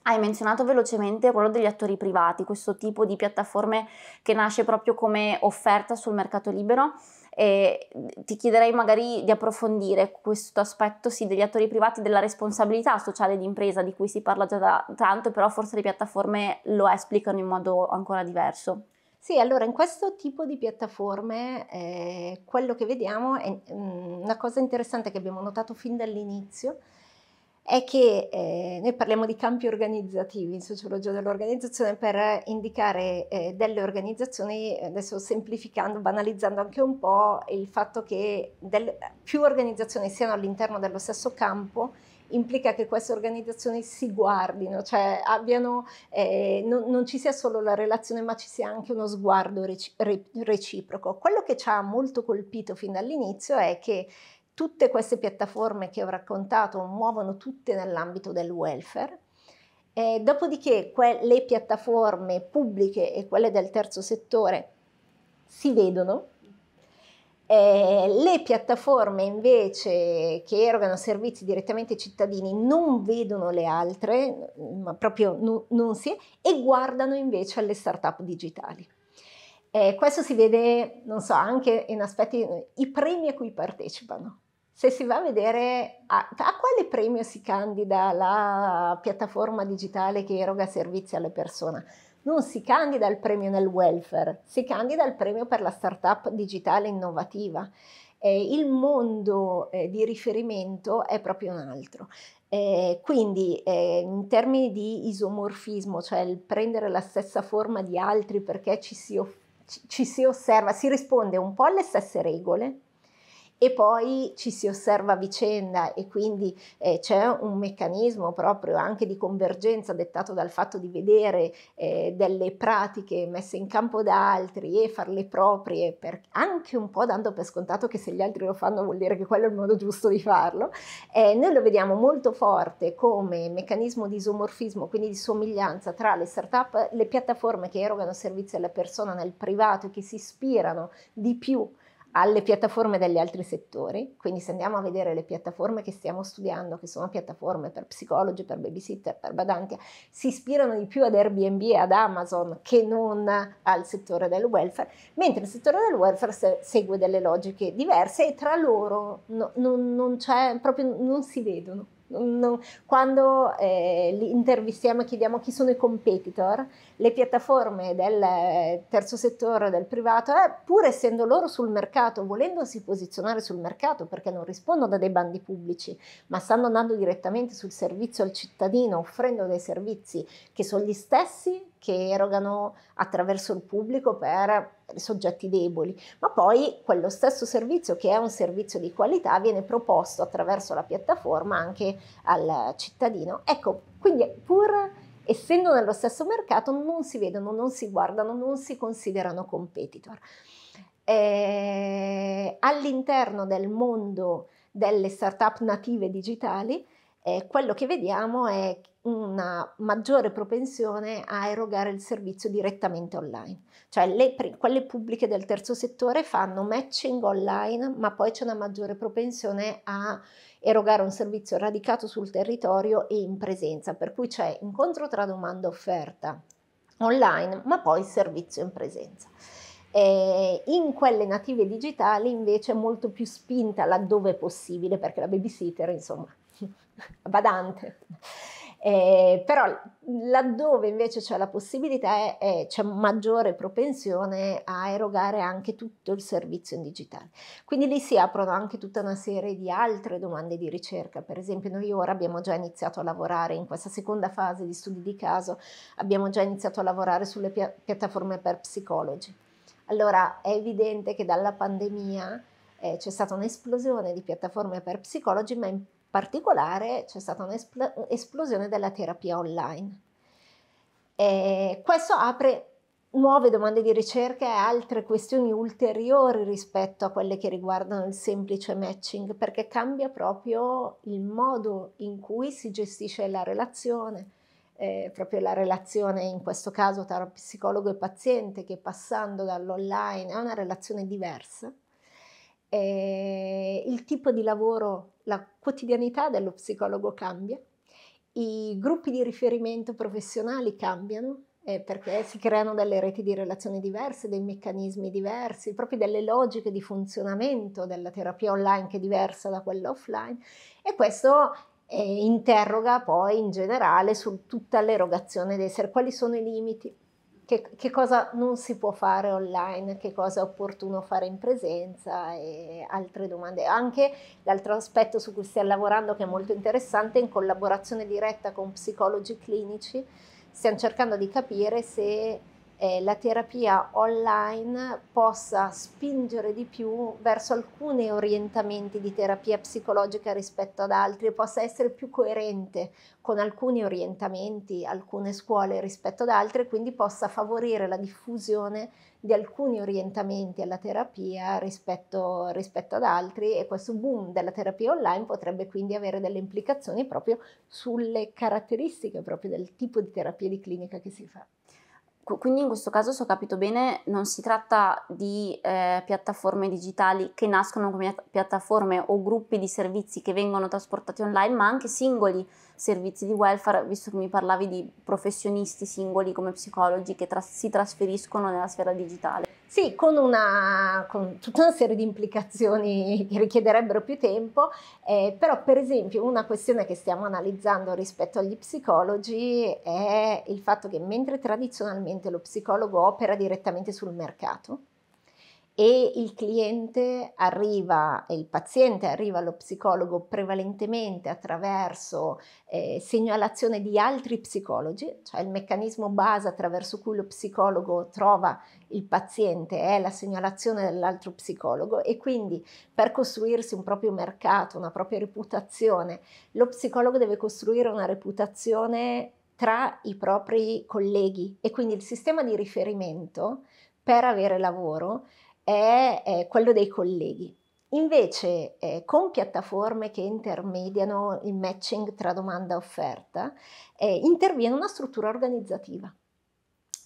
Hai menzionato velocemente il ruolo degli attori privati, questo tipo di piattaforme che nasce proprio come offerta sul mercato libero eh, ti chiederei magari di approfondire questo aspetto sì, degli attori privati della responsabilità sociale d'impresa di cui si parla già da tanto, però forse le piattaforme lo esplicano in modo ancora diverso. Sì, allora in questo tipo di piattaforme eh, quello che vediamo è mh, mhmm, una cosa interessante che abbiamo notato fin dall'inizio, è che eh, noi parliamo di campi organizzativi in sociologia dell'organizzazione per indicare eh, delle organizzazioni, adesso semplificando, banalizzando anche un po' il fatto che del, più organizzazioni siano all'interno dello stesso campo implica che queste organizzazioni si guardino, cioè abbiano, eh, non, non, ci sia solo la relazione ma ci sia anche uno sguardo reci, re, reciproco. Quello che ci ha molto colpito fin dall'inizio è che Tutte queste piattaforme che ho raccontato muovono tutte nell'ambito del welfare. Eh, dopodiché que- le piattaforme pubbliche e quelle del terzo settore si vedono. Eh, le piattaforme invece che erogano servizi direttamente ai cittadini non vedono le altre, ma proprio non, non si è, e guardano invece alle start-up digitali. Eh, questo si vede, non so, anche in aspetti, i premi a cui partecipano se si va a vedere a, a, quale premio si candida la piattaforma digitale che eroga servizi alle persone, non si candida il premio nel welfare, si candida il premio per la startup digitale innovativa. Eh, il mondo eh, di riferimento è proprio un altro. Eh, quindi in termini di isomorfismo, cioè il prendere la stessa forma di altri perché ci si, ci, ci si osserva, si risponde un po' alle stesse regole, e poi ci si osserva a vicenda e quindi eh, c'è un meccanismo proprio anche di convergenza dettato dal fatto di vedere eh, delle pratiche messe in campo da altri e farle proprie, per, anche un po' dando per scontato che se gli altri lo fanno vuol dire che quello è il modo giusto di farlo, eh, noi lo vediamo molto forte come meccanismo di isomorfismo, quindi di somiglianza tra le startup, le piattaforme che erogano servizi alla persona nel privato e che si ispirano di più alle piattaforme degli altri settori, quindi se andiamo a vedere le piattaforme che stiamo studiando, che sono piattaforme per psicologi, per babysitter, per badanti, si ispirano di più ad Airbnb e ad Amazon che non al settore del welfare, mentre il settore del welfare se segue delle logiche diverse e tra loro no, non, non, proprio, non si vedono non, quando eh, li intervistiamo e chiediamo chi sono i competitor, le piattaforme del terzo settore, del privato, eh, pur essendo loro sul mercato, volendosi posizionare sul mercato perché non rispondono a dei bandi pubblici, ma stanno andando direttamente sul servizio al cittadino, offrendo dei servizi che sono gli stessi che erogano attraverso il pubblico per soggetti deboli, ma poi quello stesso servizio che è un servizio di qualità viene proposto attraverso la piattaforma anche al cittadino. Ecco, quindi pur essendo nello stesso mercato non si vedono, non si guardano, non si considerano competitor. Eh, all'interno del mondo delle startup native digitali, eh, quello che vediamo è che una maggiore propensione a erogare il servizio direttamente online. Cioè le, quelle pubbliche del terzo settore fanno matching online, ma poi c'è una maggiore propensione a erogare un servizio radicato sul territorio e in presenza, per cui c'è incontro tra domanda e offerta online, ma poi servizio in presenza. Eh, in quelle native digitali invece è molto più spinta laddove è possibile, perché la babysitter, insomma, badante. Eh, però laddove invece c'è la possibilità è, è, c'è maggiore propensione a erogare anche tutto il servizio in digitale. Quindi lì si aprono anche tutta una serie di altre domande di ricerca, per esempio noi ora abbiamo già iniziato a lavorare in questa seconda fase di studi di caso, abbiamo già iniziato a lavorare sulle pia- piattaforme per psicologi. Allora è evidente che dalla pandemia eh, c'è stata un'esplosione di piattaforme per psicologi, ma in particolare c'è stata un'esplosione della terapia online. E questo apre nuove domande di ricerca e altre questioni ulteriori rispetto a quelle che riguardano il semplice matching, perché cambia proprio il modo in cui si gestisce la relazione, eh, proprio la relazione in questo caso tra psicologo e paziente che passando dall'online è una relazione diversa, il tipo di lavoro la quotidianità dello psicologo cambia, i gruppi di riferimento professionali cambiano, eh, perché si creano delle reti di relazioni diverse, dei meccanismi diversi, proprio delle logiche di funzionamento della terapia online che è diversa da quella offline e questo eh, interroga poi in generale su tutta l'erogazione dei ser, quali sono i limiti, che, che, cosa non si può fare online, che cosa è opportuno fare in presenza e altre domande. Anche l'altro aspetto su cui stiamo lavorando che è molto interessante, in collaborazione diretta con psicologi clinici, stiamo cercando di capire se eh, la terapia online possa spingere di più verso alcuni orientamenti di terapia psicologica rispetto ad altri possa essere più coerente con alcuni orientamenti, alcune scuole rispetto ad altre e quindi possa favorire la diffusione di alcuni orientamenti alla terapia rispetto, rispetto ad altri e questo boom della terapia online potrebbe quindi avere delle implicazioni proprio sulle caratteristiche proprio del tipo di terapia di clinica che si fa. Quindi in questo caso, se ho capito bene, non si tratta di eh, piattaforme digitali che nascono come piattaforme o gruppi di servizi che vengono trasportati online, ma anche singoli servizi di welfare, visto che mi parlavi di professionisti singoli come psicologi che tra- si trasferiscono nella sfera digitale. Sì, con, una, con, tutta una serie di implicazioni che richiederebbero più tempo, eh, però per esempio una questione che stiamo analizzando rispetto agli psicologi è il fatto che mentre tradizionalmente lo psicologo opera direttamente sul mercato, e il cliente arriva, il paziente arriva allo psicologo prevalentemente attraverso eh, segnalazione di altri psicologi, cioè il meccanismo base attraverso cui lo psicologo trova il paziente è la segnalazione dell'altro psicologo e quindi per costruirsi un proprio mercato, una propria reputazione, lo psicologo deve costruire una reputazione tra i propri colleghi e quindi il sistema di riferimento per avere lavoro è, è quello dei colleghi. Invece eh, con piattaforme che intermediano il matching tra domanda e offerta, eh, interviene una struttura organizzativa.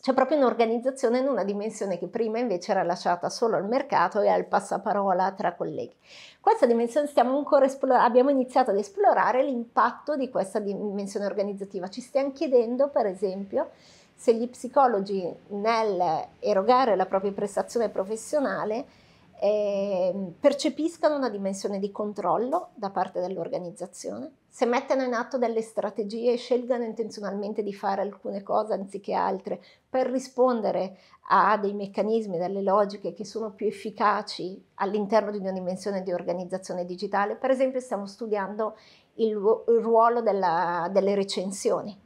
C'è proprio un'organizzazione in una dimensione che prima invece era lasciata solo al mercato e al passaparola tra colleghi. Questa dimensione stiamo ancora esplorando, abbiamo iniziato ad esplorare l'impatto di questa dimensione organizzativa. Ci stiamo chiedendo, per esempio, se gli psicologi nel erogare la propria prestazione professionale eh, percepiscano una dimensione di controllo da parte dell'organizzazione, se mettono in atto delle strategie e scelgano intenzionalmente di fare alcune cose anziché altre per rispondere a dei meccanismi, delle logiche che sono più efficaci all'interno di una dimensione di organizzazione digitale. Per esempio stiamo studiando il, il ruolo della, delle recensioni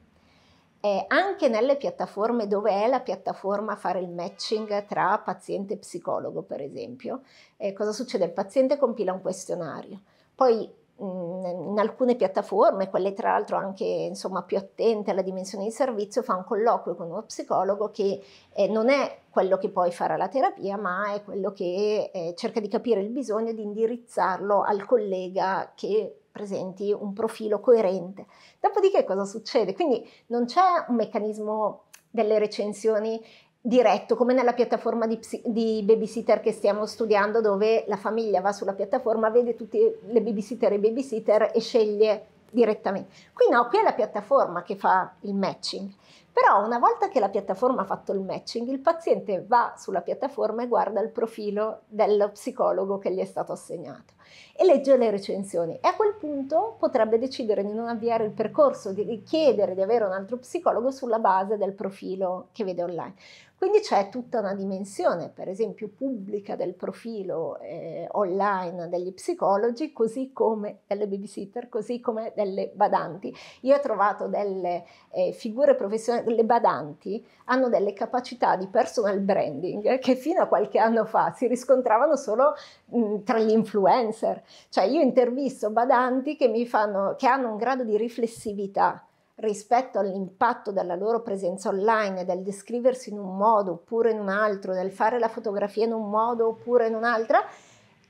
eh, anche nelle piattaforme dove è la piattaforma fare il matching tra paziente e psicologo, per esempio. Eh, cosa succede? Il paziente compila un questionario, poi mh, mhmm, in alcune piattaforme, quelle tra l'altro anche insomma, più attente alla dimensione di servizio, fa un colloquio con uno psicologo che eh, non è quello che poi farà la terapia, ma è quello che eh, cerca di capire il bisogno di indirizzarlo al collega che presenti un profilo coerente. Dopodiché cosa succede? Quindi non c'è un meccanismo delle recensioni diretto, come nella piattaforma di, di, babysitter che stiamo studiando, dove la famiglia va sulla piattaforma, vede tutte le babysitter e i babysitter e sceglie direttamente. Qui no, qui è la piattaforma che fa il matching. Però una volta che la piattaforma ha fatto il matching, il paziente va sulla piattaforma e guarda il profilo dello psicologo che gli è stato assegnato e legge le recensioni e a quel punto potrebbe decidere di non avviare il percorso, di richiedere di avere un altro psicologo sulla base del profilo che vede online. Quindi c'è tutta una dimensione, per esempio, pubblica del profilo eh, online degli psicologi, così come delle babysitter, così come delle badanti. Io ho trovato delle eh, figure professionali, le badanti hanno delle capacità di personal branding che fino a qualche anno fa si riscontravano solo mh, mm, tra gli influencer. Cioè io intervisto badanti che, fanno, che hanno un grado di riflessività rispetto all'impatto della loro presenza online, del descriversi in un modo oppure in un altro, del fare la fotografia in un modo oppure in un'altra,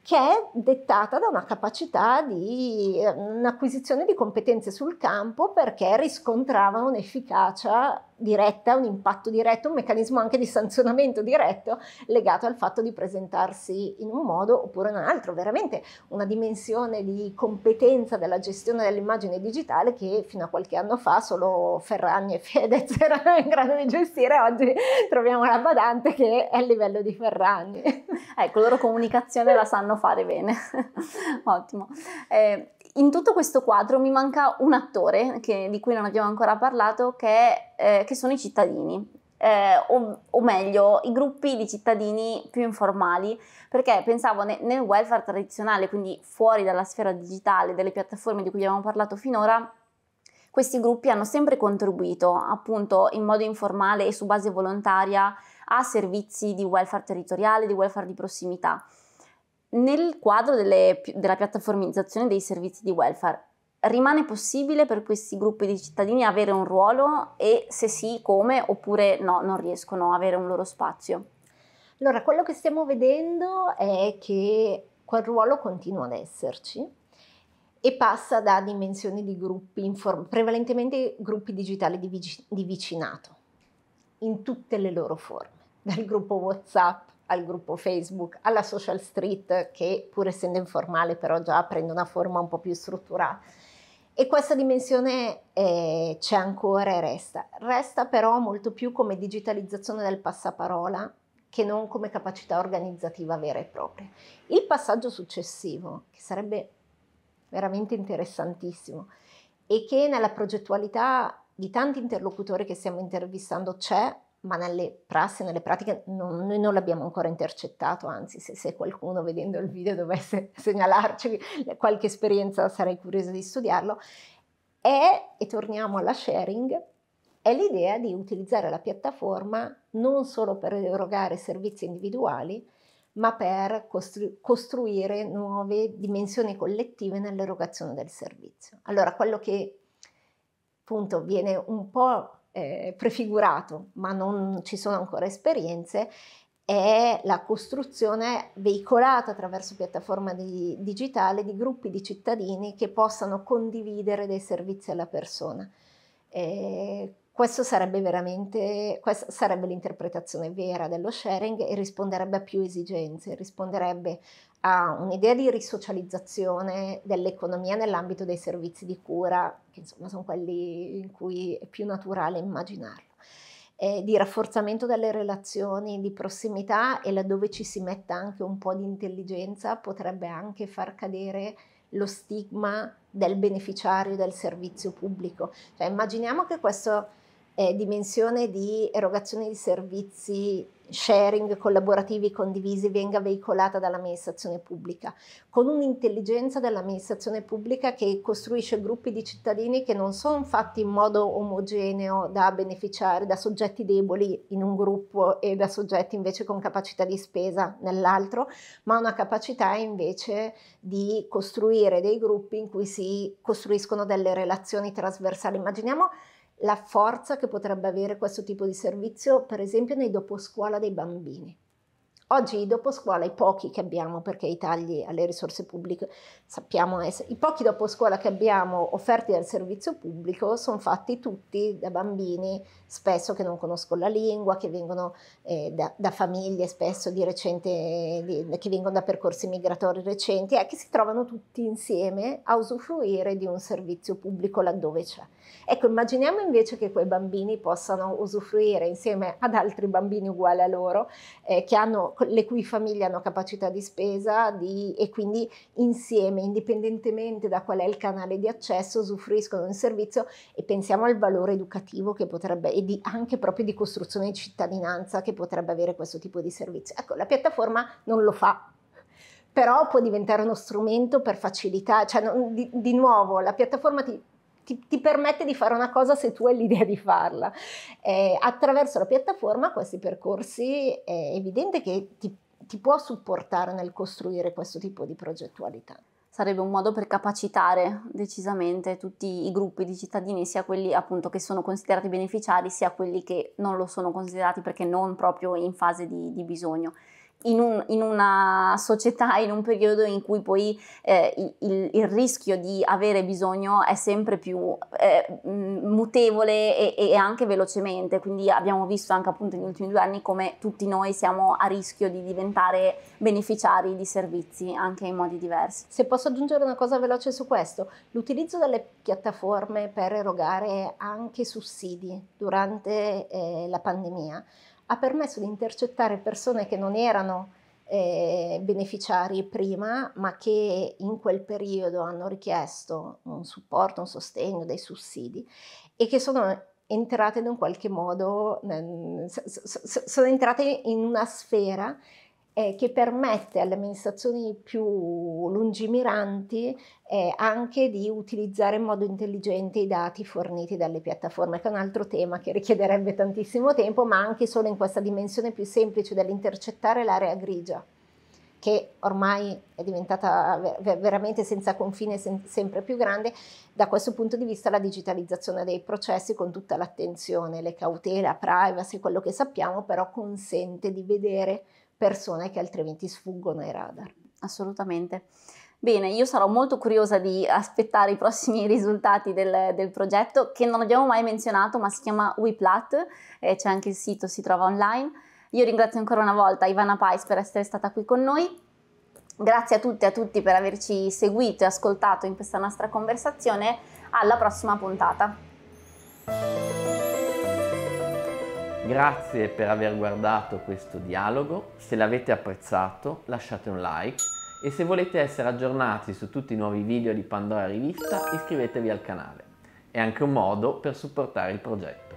che è dettata da una capacità di eh, un'acquisizione di competenze sul campo perché riscontravano un'efficacia diretta, un impatto diretto, un meccanismo anche di sanzionamento diretto legato al fatto di presentarsi in un modo oppure in un altro, veramente una dimensione di competenza della gestione dell'immagine digitale che fino a qualche anno fa solo Ferragni e Fedez erano in grado di gestire, oggi troviamo la badante che è a livello di Ferragni. Ecco, loro comunicazione la sanno fare bene, ottimo. Eh, in tutto questo quadro mi manca un attore che, di cui non abbiamo ancora parlato, che, eh, che sono i cittadini. Eh, o, o, meglio, i gruppi di cittadini più informali, perché pensavo ne, nel welfare tradizionale, quindi fuori dalla sfera digitale, delle piattaforme di cui abbiamo parlato finora, questi gruppi hanno sempre contribuito, appunto in modo informale e su base volontaria, a servizi di welfare territoriale, di welfare di prossimità nel quadro delle, della piattaformizzazione dei servizi di welfare, rimane possibile per questi gruppi di cittadini avere un ruolo e se sì come oppure no, non riescono a avere un loro spazio? Allora, quello che stiamo vedendo è che quel ruolo continua ad esserci e passa da dimensioni di gruppi, inform- prevalentemente gruppi digitali di, vic- di vicinato, in tutte le loro forme, dal gruppo WhatsApp al gruppo Facebook, alla social street che pur essendo informale però già prende una forma un po' più strutturata. E questa dimensione eh, c'è ancora e resta. Resta però molto più come digitalizzazione del passaparola che non come capacità organizzativa vera e propria. Il passaggio successivo, che sarebbe veramente interessantissimo e che nella progettualità di tanti interlocutori che stiamo intervistando c'è ma nelle prassi, nelle pratiche non, noi non l'abbiamo ancora intercettato, anzi se, se, qualcuno vedendo il video dovesse segnalarci qualche esperienza sarei curiosa di studiarlo, è, e torniamo alla sharing, è l'idea di utilizzare la piattaforma non solo per erogare servizi individuali, ma per costru- costruire nuove dimensioni collettive nell'erogazione del servizio. Allora, quello che appunto viene un po' eh, prefigurato, ma non ci sono ancora esperienze, è la costruzione veicolata attraverso piattaforma di, digitale di gruppi di cittadini che possano condividere dei servizi alla persona. Eh, questo sarebbe veramente, questa sarebbe l'interpretazione vera dello sharing e risponderebbe a più esigenze, risponderebbe ha un'idea di risocializzazione dell'economia nell'ambito dei servizi di cura, che insomma sono quelli in cui è più naturale immaginarlo, eh, di rafforzamento delle relazioni di prossimità e laddove ci si metta anche un po' di intelligenza potrebbe anche far cadere lo stigma del beneficiario del servizio pubblico. Cioè, immaginiamo che questo eh, dimensione di erogazione di servizi sharing collaborativi condivisi venga veicolata dall'amministrazione pubblica, con un'intelligenza dell'amministrazione pubblica che costruisce gruppi di cittadini che non sono fatti in modo omogeneo da beneficiare da soggetti deboli in un gruppo e da soggetti invece con capacità di spesa nell'altro, ma una capacità invece di costruire dei gruppi in cui si costruiscono delle relazioni trasversali. Immaginiamo la forza che potrebbe avere questo tipo di servizio, per esempio nei doposcuola dei bambini. Oggi i doposcuola, i pochi che abbiamo, perché i tagli alle risorse pubbliche sappiamo essere, i pochi doposcuola che abbiamo offerti dal servizio pubblico sono fatti tutti da bambini spesso che non conoscono la lingua, che vengono eh, da, da, famiglie spesso di recente, di, che vengono da percorsi migratori recenti e eh, che si trovano tutti insieme a usufruire di un servizio pubblico laddove c'è. Ecco, immaginiamo invece che quei bambini possano usufruire insieme ad altri bambini uguali a loro, eh, hanno, le cui famiglie hanno capacità di spesa di, e quindi insieme, indipendentemente da qual è il canale di accesso, usufruiscono un servizio e pensiamo al valore educativo che potrebbe, e di, anche proprio di costruzione di cittadinanza che potrebbe avere questo tipo di servizio. Ecco, la piattaforma non lo fa, però può diventare uno strumento per facilitare, cioè di, di nuovo la piattaforma ti ti, ti, permette di fare una cosa se tu hai l'idea di farla. Eh, attraverso la piattaforma, questi percorsi è evidente che ti, ti può supportare nel costruire questo tipo di progettualità sarebbe un modo per capacitare decisamente tutti i gruppi di cittadini, sia quelli appunto che sono considerati beneficiari, sia quelli che non lo sono considerati perché non proprio in fase di, di bisogno in, un, in, una società, in un periodo in cui poi eh, il, il, rischio di avere bisogno è sempre più eh, mm, mutevole e, e, anche velocemente, quindi abbiamo visto anche appunto negli ultimi due anni come tutti noi siamo a rischio di diventare beneficiari di servizi anche in modi diversi. Se posso aggiungere una cosa veloce su questo, l'utilizzo delle piattaforme per erogare anche sussidi durante eh, la pandemia ha permesso di intercettare persone che non erano eh, beneficiari prima, ma che in quel periodo hanno richiesto un supporto, un sostegno, dei sussidi e che sono entrate in un qualche modo, sono entrate in una sfera eh, che permette alle amministrazioni più lungimiranti eh, anche di utilizzare in modo intelligente i dati forniti dalle piattaforme, che è un altro tema che richiederebbe tantissimo tempo, ma anche solo in questa dimensione più semplice dell'intercettare l'area grigia che ormai è diventata veramente senza confine, sem- sempre più grande, da questo punto di vista la digitalizzazione dei processi con tutta l'attenzione, le cautele, la privacy, quello che sappiamo, però consente di vedere persone che altrimenti sfuggono ai radar. Assolutamente. Bene, io sarò molto curiosa di aspettare i prossimi risultati del, del progetto che non abbiamo mai menzionato ma si chiama WePlat, eh, c'è anche il sito, si trova online. Io ringrazio ancora una volta Ivana Pais per essere stata qui con noi. Grazie a tutte e a tutti per averci seguito e ascoltato in questa nostra conversazione. Alla prossima puntata. Grazie per aver guardato questo dialogo, se l'avete apprezzato lasciate un like e se volete essere aggiornati su tutti i nuovi video di Pandora Rivista iscrivetevi al canale. È anche un modo per supportare il progetto.